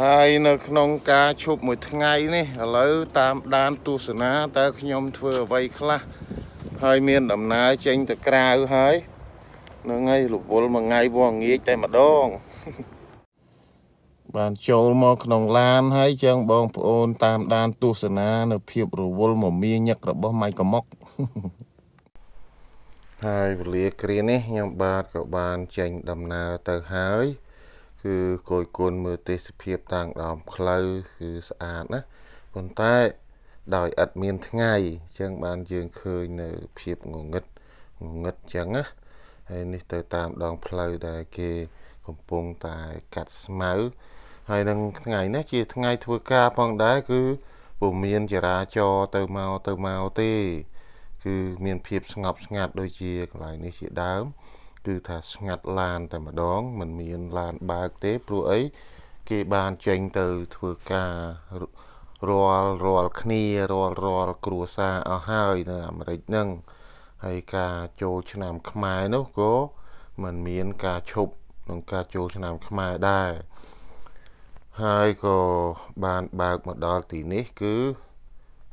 ហើយនៅក្នុងការឈប់មួយថ្ងៃនេះឥឡូវតាមដានទស្សនាតើខ្ញុំធ្វើអ្វីខ្លះហើយមានដំណើរចេញទៅក្រៅហើយនឹងហើយរវល់មួយថ្ងៃវងងាយតែម្ដង បានចូលមក ក្នុងឡានហើយចឹងបងប្អូនតាមដានទស្សនានៅ ភាពរវល់មមាញឹករបស់ម៉ៃកមុកហើយវេលាគ្រានេះខ្ញុំបាទក៏បានចេញដំណើរទៅហើយគឺគយគុណមើលទេសភាពតាមដងផ្លូវគឺស្អាតណាប៉ុន្តែដោយឥតមានថ្ងៃអញ្ចឹងបានយើងឃើញនៅភាពងងឹតងងឹតអញ្ចឹងណាហើយនេះទៅតាមដងផ្លូវដែលគេកំពុងតែកាត់ស្មៅហើយនឹងថ្ងៃនេះជាថ្ងៃធ្វើការផងដែរគឺពុំមានចរាចរទៅមកទៅមកទេ គឺមានភាពស្ងប់ស្ងាត់ដូចជាកន្លែងនេះជាដើមគឺថាស្ងាត់ឡានតែម្ដងមិនមាន ឡានបើកទេព្រោះអីគេបានចេញទៅធ្វើការរាល់រាល់គ្នារាល់រាល់គ្រួសារអស់ហើយនៅអាមេរិកហ្នឹងហើយការចូលឆ្នាំខ្មែរនោះក៏មិនមានការឈប់ក្នុងការចូលឆ្នាំខ្មែរដែរហើយក៏បានបើកមកដល់ទីនេះ គឺ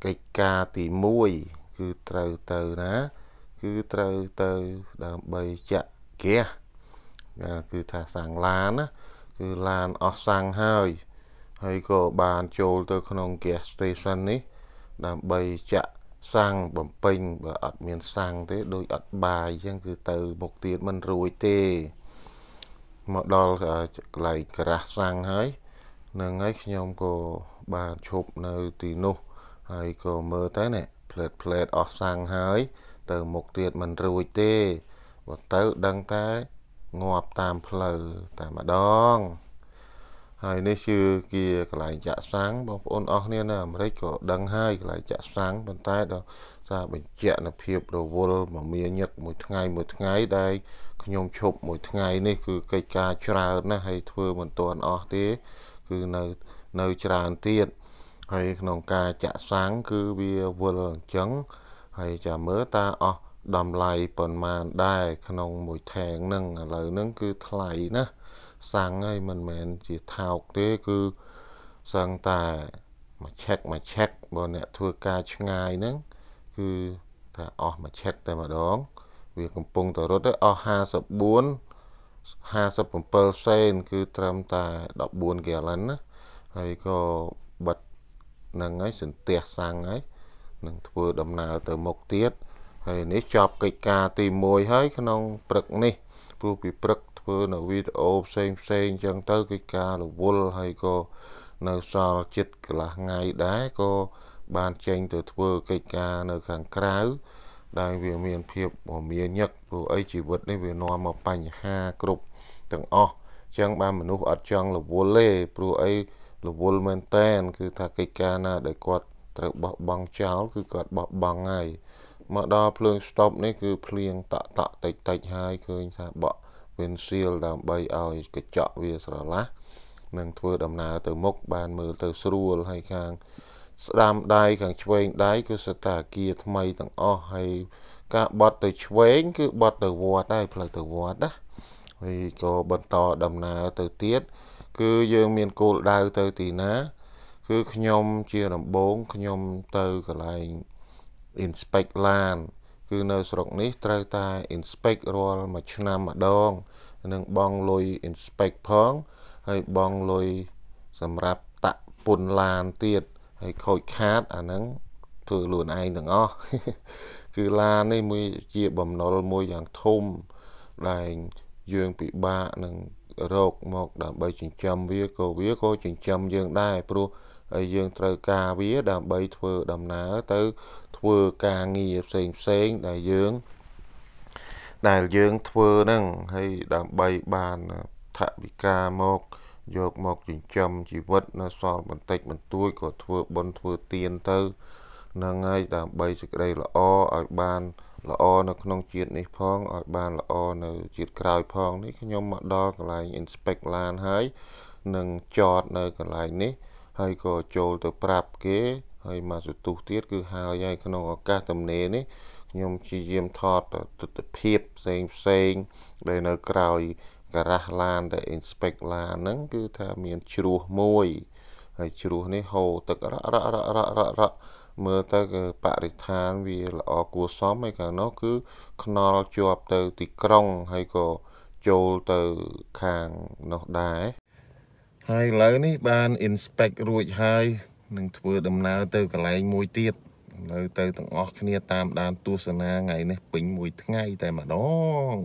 កិច្ចការទី1គឺត្រូវទៅណា គឺត្រូវទៅដើម្បីចាក់ហ្គាសគឺថាសាំងឡានណាគឺឡានអស់សាំងហើយហើយក៏បានចូលទៅក្នុង gas station នេះដើម្បីចាក់សាំងបំពេញបើអត់មានសាំងទេដូចអត់បាយអញ្ចឹងគឺទៅមុខទៀតមិនរួចទេមកដល់កន្លែងក្រាស់សាំងហើយនឹងហើយខ្ញុំក៏បានឈប់នៅទីនោះហើយក៏មើលតែនេះផ្លេតផ្លេតអស់សាំងហើយទៅមុខទៀតមិនរួចទេបើទៅដឹងតែងាប់តាមផ្លូវតែម្ដងហើយនេះគឺជាកន្លែងចាក់សាំងបងប្អូនអស់គ្នានៅអាមេរិកក៏ដឹងហើយកន្លែងចាក់សាំងប៉ុន្តែដល់សារបញ្ជាក់នៅភាពរវល់មមាញឹកមួយថ្ងៃមួយថ្ងៃដែលខ្ញុំឈប់មួយថ្ងៃ នេះគឺកិច្ចការច្រើនណាស់ហើយធ្វើមិនទាន់អស់ទេគឺនៅនៅច្រើនទៀតហើយក្នុងការចាក់សាំងគឺវាវល់អញ្ចឹងហើយចាំមើលតើអស់តម្លៃប៉ុន្មានដែរក្នុងមួយថែងហ្នឹងឥឡូវហ្នឹងគឺថ្លៃណាសាំងហើយមិនមែនជាថោកទេគឺសឹងតែមួយឆែកមួយឆែកបើអ្នកធ្វើការឆ្ងាយហ្នឹងគឺថាអស់មួយឆែកតែម្ដង វាកំពុងតែរត់ទៅអស់54 57សេនគឺត្រឹមតែ14ហ្គាឡុនណាហើយក៏បិទនឹងហើយសន្ទះសាំងហើយនឹងធ្វើដំណើរទៅមុខទៀតហើយនេះចប់កិច្ចការទី1ហើយក្នុងព្រឹកនេះព្រោះពីព្រឹកធ្វើនៅវីដេអូផ្សេងផ្សេងអញ្ចឹងទៅកិច្ចការរវល់ហើយក៏នៅសល់ចិត្តកន្លះថ្ងៃដែរក៏បានចេញទៅធ្វើកិច្ចការនៅខាងក្រៅដែល វាមានភាពមមាញឹកព្រោះអីជីវិតនេះវានាំមកបញ្ហាគ្រប់ទាំងអស់អញ្ចឹងបានមនុស្សអត់ចង់រវល់ទេព្រោះអីរវល់មែនតែន គឺថាកិច្ចការណា ដែលគាត់ត្រូវបោះបង់ចោលគឺគាត់បោះបង់ហើយមកដល់ភ្លើងស្តុបនេះគឺភ្លៀងតក់តក់តិចតិចហើយឃើញថាបក់វិនស៊ីលដើម្បីឲ្យកញ្ចក់វាស្រឡះនឹងធ្វើដំណើរទៅមុខបានមើលទៅស្រួលហើយខាង ស្ដាំដៃខាងឆ្វេងដៃគឺសតាគារថ្មីទាំងអស់ហើយការបត់ទៅឆ្វេង គឺបត់ទៅវត្តហើយផ្លូវទៅវត្តណាហើយក៏បន្តដំណើរទៅទៀតគឺយើងមានគោលដៅទៅទីណា គឺខ្ញុំជាដំបងខ្ញុំទៅកន្លែង inspect ឡានគឺនៅស្រុកនេះ ត្រូវតែ inspect រាល់មួយឆ្នាំម្ដងនឹងបងលុយ inspect ផងហើយបងលុយសម្រាប់តាក់ពុនឡានទៀតហើយខូចខាត អាហ្នឹងធ្វើខ្លួនឯងទាំងអស់គឺឡាននេះមួយជាបំណុលមួយយ៉ាងធំដែលយើងពិបាកនឹងរកមកដើម្បីចិញ្ចឹមវាក៏វាក៏ចិញ្ចឹមយើងដែរព្រោះហើយយើងត្រូវការវាដើម្បីធ្វើដំណើរទៅធ្វើការងារផ្សេងផ្សេងដែលយើងដែលយើងធ្វើហ្នឹងហើយដើម្បីបានថវិកាមកយកមកចិញ្ចឹមជីវិត នៅសល់បន្តិចបន្តួចក៏ធ្វើបុណ្យធ្វើទានទៅនឹងហើយដើម្បីសេចក្តីល្អឲ្យបានល្អនៅក្នុងជាតិនេះផងឲ្យបានល្អនៅជាតិក្រោយផងនេះខ្ញុំមកដល់កន្លែង inspect land ហើយនឹងចតនៅកន្លែងនេះហើយក៏ចូលទៅប្រាប់គេហើយមកសទុះទៀតគឺហើយហើយ ក្នុងឱកាសទំនេរនេះខ្ញុំជាយាមថតទស្សនភាពផ្សេងផ្សេងដែលនៅក្រោយការ៉ាស់ឡានដែល inspect ឡានហ្នឹងគឺថាមានជ្រោះមួយហើយជ្រោះនេះហូរទឹករ៉រ៉រ៉រ៉រ៉មើលទៅគឺបរិស្ថានវាល្អគួរសមហើយខាងនោះគឺខ្នល់ជាប់ទៅទីក្រុងហើយក៏ចូលទៅខាងនោះដែរហើយឥឡូវនេះបាន inspect រួចហើយនឹងធ្វើដំណើរទៅកន្លែងមួយទៀតឥឡូវទៅទាំងអស់គ្នាតាមដានទស្សនាថ្ងៃនេះពេញមួយថ្ងៃតែម្ដង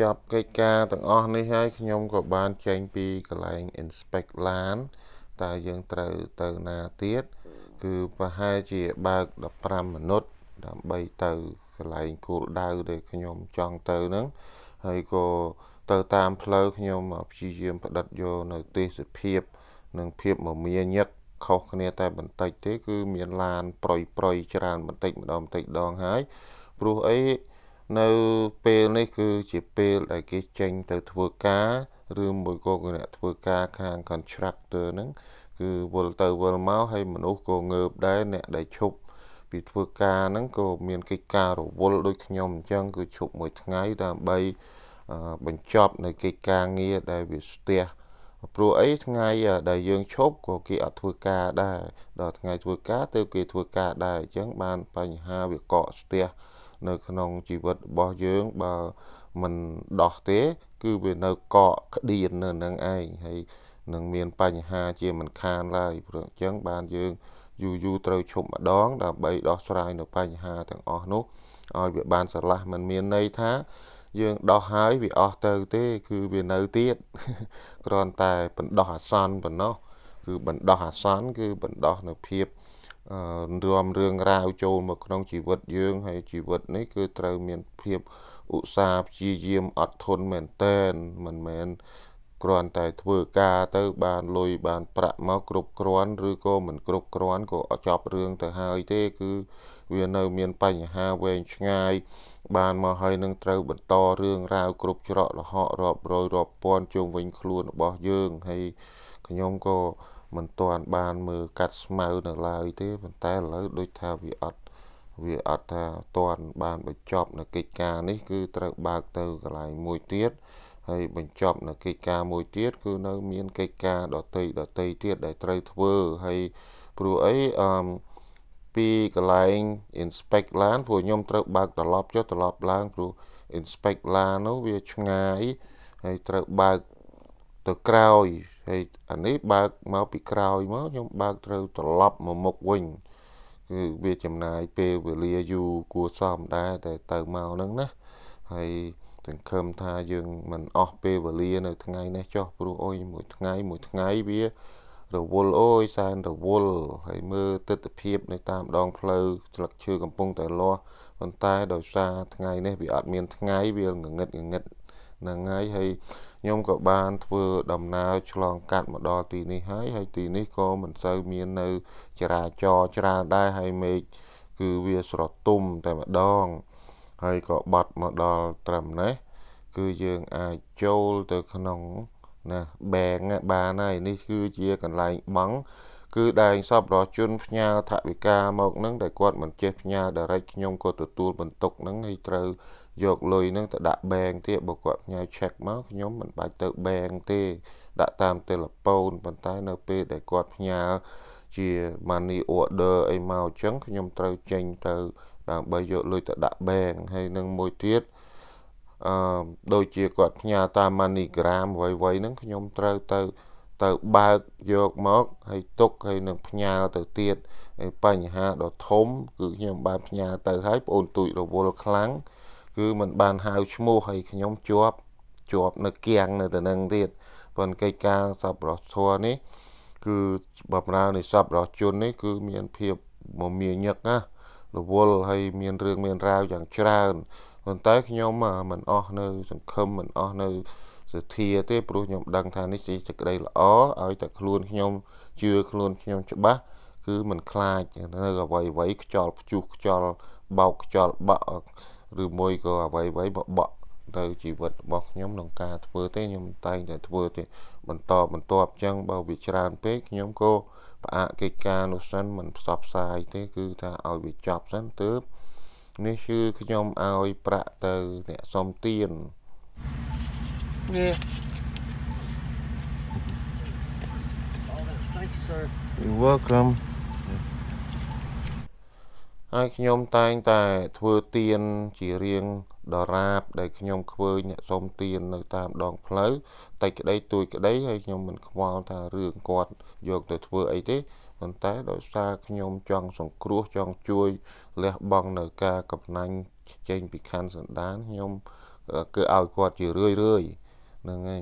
ចាប់កិច្ចការទាំងអស់នេះហើយខ្ញុំក៏បានចេញពីកន្លែង inspect ឡានតើយើងត្រូវទៅណាទៀតគឺប្រហែលជាបើក15មិនិតដើម្បីទៅកន្លែងគោលដៅដែលខ្ញុំចង់ទៅហ្នឹងហើយក៏ទៅតាមផ្លូវខ្ញុំព្យាយាមផ្តិតយកនៅ ទេសភាពនិងភាពមមាញឹកខុសគ្នា តែបន្តិចទេគឺមានឡាន ប្រយប្រយច្រើន បន្តិចម្ដងបន្តិចដងហើយព្រោះអីនៅពេលនេះគឺជាពេលដែលគេចេញ ទៅធ្វើការឬមួយក៏គណៈធ្វើការខាង constructor ហ្នឹងគឺវិលទៅវិលមកហើយមនុស្សក៏ងើបដែរអ្នកដែលឈប់ពីធ្វើការហ្នឹងក៏មានកិច្ចការរវល់ដូចខ្ញុំអញ្ចឹងគឺឈប់មួយថ្ងៃដើម្បីបញ្ចប់នៅកិច្ចការងារដែលវាស្ទះព្រោះអីថ្ងៃដែលយើងឈប់ក៏គេអត់ធ្វើការដែរដល់ថ្ងៃធ្វើការទើបគេធ្វើការដែរអញ្ចឹងបានបញ្ហាវាកកស្ទះនៅក្នុងជីវិតរបស់យើងបើមិនដោះទេគឺវានៅកកក្តៀននៅនឹងឯងហើយនឹងមានបញ្ហាជាមិនខានឡើយព្រោះអញ្ចឹងបានយើងយូរយូរត្រូវឈប់ម្ដងដើម្បីដោះស្រាយនៅបញ្ហាទាំងអស់នោះឲ្យវាបានស្រឡះមិនមានន័យថាយើងដោះហើយវាអស់ទៅទេ គឺវានៅទៀតគ្រាន់តែបណ្ដោះអាសន្នប៉ុណ្ណោះគឺបណ្ដោះអាសន្នគឺបណ្ដោះនៅភាពរួមរឿងរ៉ាវចូលមកក្នុងជីវិតយើងហើយជីវិតនេះ គឺត្រូវមានភាពឧស្សាហ៍ព្យាយាមអត់ធន់មែនតែនមិនមែនគ្រាន់តែធ្វើការទៅបានលុយបានប្រាក់មកគ្រប់គ្រាន់ឬក៏មិនគ្រប់គ្រាន់ក៏ចប់រឿងទៅហើយទេ គឺវានៅមានបញ្ហាវែងឆ្ងាយបានមកហើយនឹងត្រូវបន្តរឿងរ៉ាវគ្រប់ច្រកលហករាប់រយរាប់ពាន់ជុំវិញខ្លួនរបស់យើងហើយខ្ញុំក៏មិនទាន់បានមើលកាត់ស្មៅនៅឡើយទេប៉ុន្តែឥឡូវដូចថាវាអត់វាអត់ថាទាន់បានបញ្ចប់នៅកិច្ចការនេះ គឺត្រូវបើកទៅកន្លែងមួយទៀតហើយបញ្ចប់នៅកិច្ចការមួយទៀតគឺនៅ មានកិច្ចការដតីដតីទៀតដែលត្រូវធ្វើហើយព្រោះអីអឺពីកន្លែង inspect LAN ព្រោះខ្ញុំត្រូវបើកត្រឡប់ចុះត្រឡប់ឡើងព្រោះ inspect LAN នោះវាឆ្ងាយហើយត្រូវបើកទៅក្រោយហើយអានេះបើកមកពីក្រោយមកខ្ញុំបើកត្រូវត្រឡប់មកមុខវិញគឺវាចំណាយពេលវេលាយូរគួរសមដែរតែទៅមកហ្នឹងណាហើយសង្ឃឹមថាយើងមិនអស់ពេលវេលានៅថ្ងៃនេះចុះព្រោះអុយមួយថ្ងៃមួយថ្ងៃវារវល់អូយសែនរវល់ហើយមើលទស្សនភាពនៅតាមដងផ្លូវស្លឹកឈើកំពុង តែលាស់ប៉ុន្តែដោយសារថ្ងៃនេះវាអត់មាន ថ្ងៃវាងងឹតងងឹតហ្នឹងហើយហើយខ្ញុំក៏បានធ្វើដំណើរឆ្លងកាត់មកដល់ទីនេះហើយហើយទីនេះក៏មិនសូវមាននៅចរាចរណ៍ច្រើនដែរហើយមេឃគឺវាស្រទុំតែម្ដង ហើយក៏បាត់មកដល់ត្រឹមនេះ គឺយើងអាចចូលទៅក្នុងណាបែងបានហើយនេះគឺជាកន្លែងបង់គឺដែលសពរជនផ្ញើថវិកាមកនឹងតែគាត់មិនចេះផ្ញើ direct ខ្ញុំក៏ទទួលបន្ទុកនឹងហើយត្រូវយកលុយនឹងទៅដាក់បែងទៀតបើគាត់ផ្ញើ check មកខ្ញុំមិនបាច់ទៅបែងទេដាក់តាមទូរស័ព្ទប៉ុន្តែនៅពេលដែលគាត់ផ្ញើជា money order អីមកអញ្ចឹងខ្ញុំត្រូវចេញទៅដើម្បីយកលុយទៅដាក់បែងហើយនឹងមួយទៀតអឺដូចជាគាត់ផ្ញើតាម MoneyGram អ្វីៗហ្នឹងខ្ញុំត្រូវទៅ ទៅបើកយកមកហើយទុកហើយនឹងផ្ញើទៅទៀតហើយបញ្ហាដ៏ធំគឺខ្ញុំបានផ្ញើទៅហើយប្អូនទូចរវល់ខ្លាំងគឺมันបានហៅឈ្មោះហើយខ្ញុំជាប់ ជាប់នៅគៀងនៅទៅនឹងទៀតប៉ុន្តែកិច្ចការសប្បុរសធម៌នេះគឺបំរើនៃសប្បុរសជននេះគឺមានភាពមមាញឹកណារវល់ហើយមានរឿងមានរាវយ៉ាងច្រើនប៉ុន្តែខ្ញុំមិនអស់នៅ សង្ឃឹមមិនអស់នៅសទ្ធាទេព្រោះខ្ញុំដឹងថានេះជាសេចក្តីល្អឲ្យតែខ្លួនខ្ញុំជឿខ្លួនខ្ញុំ ច្បាស់គឺមិនខ្លាចនៅអ្វីអ្វីខ្ចល់ខ្ជុះខ្ចល់បោកខ្ចល់បាក់ឬមួយក៏អ្វីអ្វីបបាក់ទៅជីវិតរបស់ខ្ញុំក្នុងការធ្វើទេខ្ញុំតែងតែធ្វើទេបន្តបន្តអញ្ចឹងបើវាច្រើនពេកខ្ញុំក៏ផ្អាកកិច្ចការនោះសិនមិនផ្សព្វផ្សាយទេគឺថាឲ្យវាចប់សិនទើបនេះគឺខ្ញុំឲ្យ ប្រាក់ទៅអ្នកសំទៀននេះយូវកាមហើយខ្ញុំតែងតែ ធ្វើទៀនជារៀងដរាបដែលខ្ញុំឃើញអ្នកសុំទៀននៅតាមដងផ្លូវតែក្តីទួយក្តីហើយខ្ញុំមិនខ្វល់ថារឿងគាត់យកទៅធ្វើអីទេប៉ុន្តែដោយសារខ្ញុំចង់សង្គ្រោះចង់ជួយលះបង់នៅការកំណាញ់ចេញពីខណ្ឌសន្តានខ្ញុំគឺឲ្យគាត់ជារឿយរឿយហ្នឹងហើយ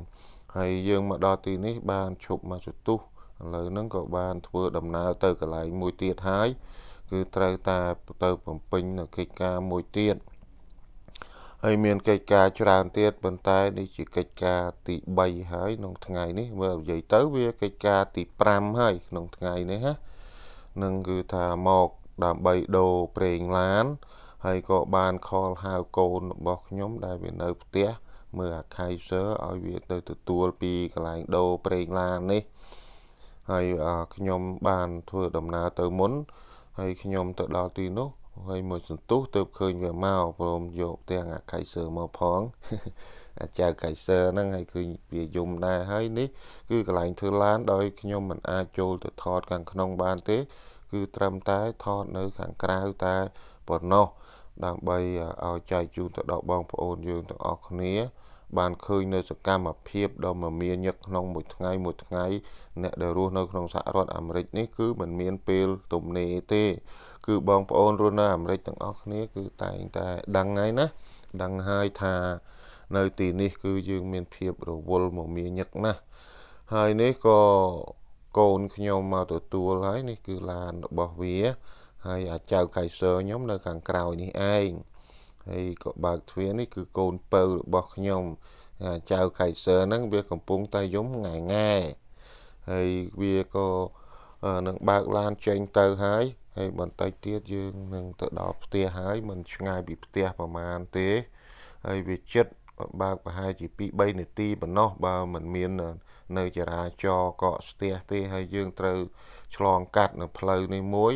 ហើយយើងមកដល់ទីនេះបានឈប់មកចតុះឥឡូវហ្នឹងក៏បានធ្វើដំណើរទៅកន្លែងមួយទៀតហើយគឺត្រូវតែទៅបំពេញនៅកិច្ចការមួយទៀតហើយមានកិច្ចការច្រើនទៀតប៉ុន្តែនេះជាកិច្ចការទី3ហើយក្នុងថ្ងៃនេះមើលនិយាយទៅវាកិច្ចការទី5ហើយក្នុងថ្ងៃនេះណានឹងគឺថាមកដើម្បីដូរប្រេងឡានហើយក៏បានខលហៅកូនរបស់ខ្ញុំដែលវានៅផ្ទះមើលអាខៃសឺឲ្យវាទៅទទួលពីកន្លែងដូរប្រេងឡាននេះហើយខ្ញុំបានធ្វើដំណើរទៅមុនហើយខ្ញុំទៅដល់ទីនោះហើយមួយសន្ទុះទៅឃើញវាមកព្រមយកទាំងអាកៃសឺមកផងអាចៅកៃសឺហ្នឹងហើយគឺវាយំដែរហើយ នេះ គឺកន្លែងធ្វើឡានដោយខ្ញុំមិនអាចចូលទៅថតខាងក្នុងបានទេ គឺត្រឹមតែថតនៅខាងក្រៅតែប៉ុណ្ណោះដើម្បីឲ្យចែកជូនទៅដល់បងប្អូនយើងទាំងអស់គ្នា បានឃើញនៅ សកម្មភាពដ៏មមាញឹកក្នុងមួយថ្ងៃមួយថ្ងៃអ្នកដែលរស់នៅក្នុងសហរដ្ឋអាមេរិកនេះគឺមិនមានពេលទំនេរទេគឺបងប្អូនរស់នៅអាមេរិកទាំងអស់គ្នាគឺតែងតែដឹងហើយណាដឹងហើយថានៅទីនេះគឺយើងមានភាពរវល់មមាញឹកណាស់ហើយនេះក៏កូនខ្ញុំមកទទួលហើយនេះគឺឡានរបស់វាហើយអាចៅកៃសឺខ្ញុំនៅខាងក្រោយនេះឯងហើយក៏បើកទ្វារនេះគឺកូនពៅរបស់ខ្ញុំអាចៅកៃសឺហ្នឹងវាកំពុងតែយំងាយងាយហើយវាក៏នឹងបើកឡានចេញទៅហើយហើយបន្តិចទៀតយើងនឹងទៅដល់ផ្ទះហើយមិនឆ្ងាយពីផ្ទះប្រហែលទេហើយវាចិត្តបើកប្រហែលជា2 3នាទីប៉ុណ្ណោះបើមិនមាន នៅចរាចរកកស្ទះទេហើយយើងត្រូវឆ្លងកាត់នៅ ផ្លូវនេះមួយ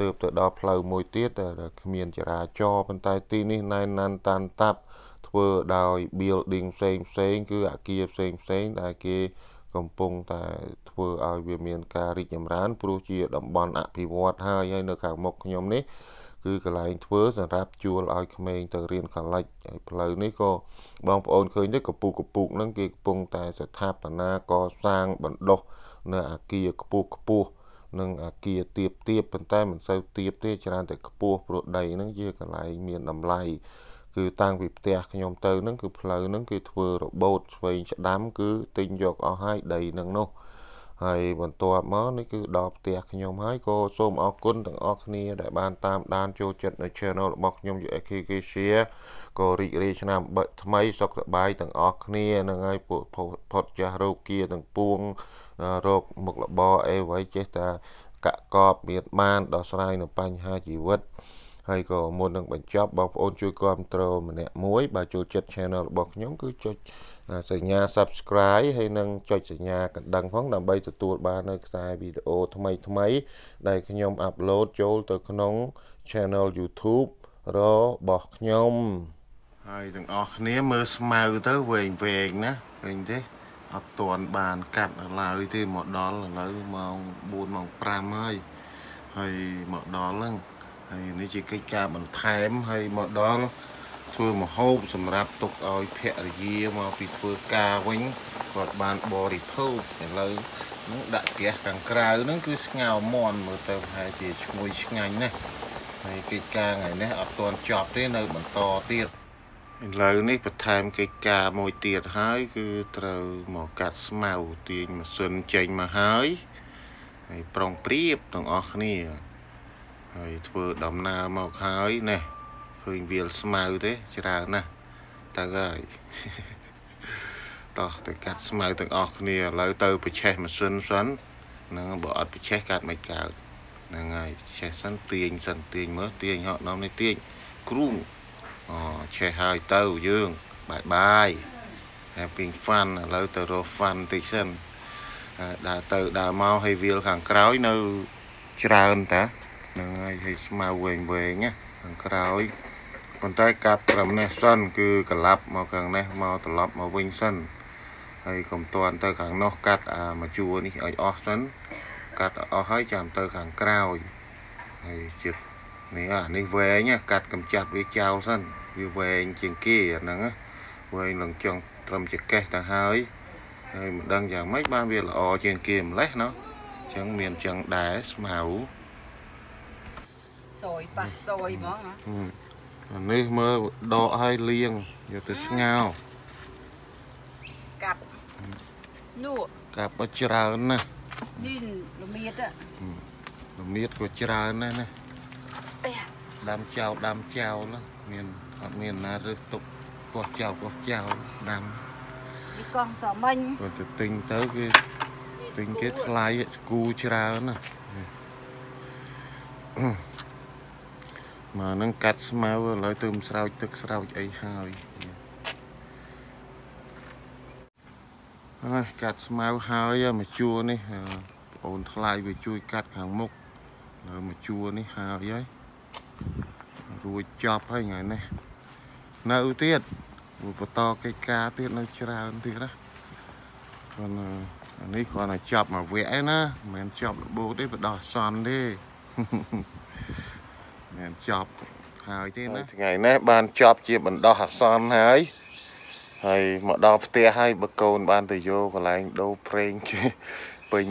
ទើបទៅដល់ផ្លូវមួយទៀតដែលគ្មានចរាចរប៉ុន្តែទីនេះណែនណាន់តាន់តាប់ធ្វើដោយ building ផ្សេងផ្សេង គឺអាគារផ្សេងផ្សេងដែលគេកំពុងតែធ្វើឲ្យវាមានការរីកចម្រើន ព្រោះជាតំបន់អភិវឌ្ឍហើយហើយ នៅខាងមុខខ្ញុំនេះគឺកន្លែងធ្វើសម្រាប់ជួលឲ្យក្មេងទៅរៀនកាលេចហើយផ្លូវនេះក៏បងប្អូនឃើញទេកពុះកពុះហ្នឹងគេកំពុងតែស្ថាបនាកសាងបណ្ដោះនៅ អាគារខ្ពស់ខ្ពស់និងអាគារទៀបទៀបប៉ុន្តែមិនសូវទៀបទេច្រើនតែខ្ពស់ព្រោះដីហ្នឹងជាកន្លែងមានតម្លៃគឺតាំងពីផ្ទះខ្ញុំទៅហ្នឹងគឺផ្លូវហ្នឹងគឺធ្វើរបូតឆ្វេងឆ្ដាំគឺទិញយកអស់ហើយដីហ្នឹងនោះហើយបន្ទាប់មកនេះគឺដល់ផ្ទះខ្ញុំហើយក៏សូមអរគុណទាំងអស់គ្នាដែលបានតាមដានចូលចិត្តនៅ channel របស់ខ្ញុំ UAK Asia ក៏រីករាយឆ្នាំបិថ្មីសុខសប្បាយទាំងអស់គ្នានឹងហើយពួកផុតចាស់រោគាទាំងពួងរោគមុខរបរអីវ៉ៃចេះតែកាក់កបមានបានដោះស្រាយនៅបញ្ហាជីវិតហើយក៏មុននឹងបញ្ចប់បងប្អូនជួយគ្រប់គ្រងម្នាក់មួយបើចូលចិត្ត channel របស់ខ្ញុំគឺចុចសញ្ញា subscribe ហើយនឹងចុចសញ្ញាកណ្ដឹងផងដើម្បីទទួលបាននៅខ្សែវីដេអូថ្មីថ្មី ដែលខ្ញុំ upload ចូល ទៅ ក្នុង channel YouTube របស់ខ្ញុំហើយទាំងអស់គ្នាមើលស្មៅទៅវែងវែងណាឃើញទេអត់ទាន់បានកាត់ឡើយទេមកដល់ឥឡូវម៉ោង4ម៉ោង5ហើយហើយមកដល់ហ្នឹងហើយនេះជាកិច្ចការបន្ថែមហើយមកដល់ធ្វើមហូបសម្រាប់ទុកឲ្យភរិយាមកពីធ្វើការវិញគាត់បានបរិភោគឥឡូវនឹងដាក់ផ្ទះខាងក្រៅហ្នឹងគឺស្ងោមន់មើលទៅប្រហែលជាឈ្ងុយឆ្ងាញ់ណាស់ហើយកិច្ចការថ្ងៃនេះអត់ទាន់ចប់ទេនៅបន្តទៀតឥឡូវនេះបន្ថែមកិច្ចការមួយទៀតហើយគឺត្រូវមកកាត់ស្មៅទាញម៉ាស៊ីនចេញមកហើយហើយប្រុងប្រៀបទាំងអស់គ្នាហើយធ្វើដំណើរមកហើយណែឃើញវាលស្មៅទេច្រើនណាស់ទៅហើយតោះទៅកាត់ស្មៅទាំងអស់គ្នាឥឡូវទៅប្រឆេះម៉ាស៊ីនសិនហ្នឹងបើអត់ប្រឆេះកាត់មិនកើតហ្នឹងហើយប្រឆេះសិនទាញសិនទាញមើលទាញហក់នំនេះទាញគ្រូអូឆេះហើយទៅយើងបាយបាយ having fun ឥឡូវទៅរក fun តិចសិនដើរទៅដើរមកហើយវាលខាងក្រោយនៅច្រើនតាហ្នឹងហើយហើយស្មៅវែងវែងណាខាងក្រោយប៉ុន្តែកាត់ត្រឹមនេះសិនគឺ ក្លាប់មកខាងនេះមកត្រឡប់មកវិញសិនហើយកុំតាន់ទៅ ខាងនោះកាត់អាមួយជួរនេះឲ្យអស់សិនកាត់អស់ហើយចាំទៅខាងក្រោយហើយជាតិនេះអានេះវែងកាត់កំចាត់វាចោលសិនវាវែងជាងគេអាហ្នឹងវែងឡើងចង់ត្រឹមចកេះទៅហើយហើយមិនដឹងយ៉ាងម៉េចបានវាល្អជាងគេម្លេះណោះអញ្ចឹងមានអញ្ចឹងដែរស្មៅសយប៉ះសយហ្មងអានេះមើលដកឲ្យលាងយកទៅស្ងោរកាប់នោះកាប់ឲ្យច្រើនណាស់នេះល្មៀតល្មៀតក៏ច្រើនដែរណាដាំចោលដាំចោលមានអត់មានណារើសទុកកោះចោលកោះចោលដាំនេះកងសមិញគាត់ទៅទិញទៅគេទិញគេថ្លៃស្គូច្រើនណាមកនឹងកាត់ស្មៅឥឡូវទើបស្រោចទឹកស្រោចអីហើយហើយកាត់ស្មៅហើយមកជួរនេះបងអូនថ្លៃវាជួយកាត់ខាងមុខនៅមកជួរនេះហើយហើយរួចចប់ហើយថ្ងៃនេះនៅទៀតបន្តកិច្ចការទៀតនៅច្រើនទៀតណាព្រោះនេះគ្រាន់តែចប់មកវគ្គឯណាមិនមែនចប់របូតទេបដោះសំទេ Mm-hmm. មានចប់ហើយទេណាថ្ងៃនេះបានចប់ជាបណ្ដោះអាសន្នហើយហើយមកដល់ផ្ទះហើយបើកូនបានទៅយកកន្លែងដូរប្រេងជិះពេញ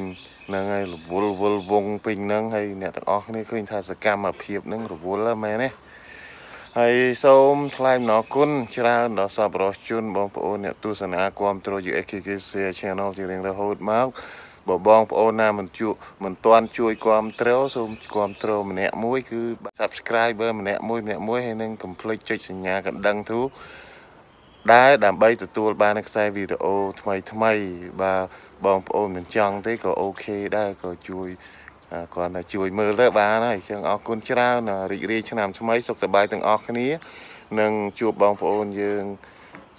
ហ្នឹងហើយរវល់វល់វងពេញហ្នឹងហើយអ្នកទាំងអស់គ្នាឃើញថាសកម្មភាពហ្នឹងរវល់ហ្នឹងមែនទេហើយសូមថ្លែងអំណរគុណច្រើនដល់សប្បុរសជនបងប្អូនអ្នកទស្សនាគ្រប់គ្រង UKK Share Channel ជារៀងរហូតមកបើបងប្អូនណាមិនជួយមិនទាន់ជួយគ្រប់ត្រោសូមគ្រប់ត្រោម្នាក់មួយ គឺ Subscriber ម្នាក់មួយម្នាក់មួយហើយនឹងកុំភ្លេចចុចសញ្ញាកណ្ដឹងធូដែរដើម្បីទទួល បានខ្សែវីដេអូថ្មីថ្មីបាទបងប្អូនមិនចង់ទេក៏អូខេដែរក៏ជួយគាត់តែជួយមើលទៅបានហើយចឹងអរគុណច្រើនរីករាយឆ្នាំថ្មី សុខសប្បាយទាំងអស់គ្នានឹងជួបបងប្អូនយើង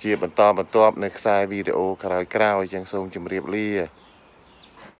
ជាបន្តបន្ទាប់នៅខ្សែវីដេអូក្រោយៗចឹងសូមជម្រាបលា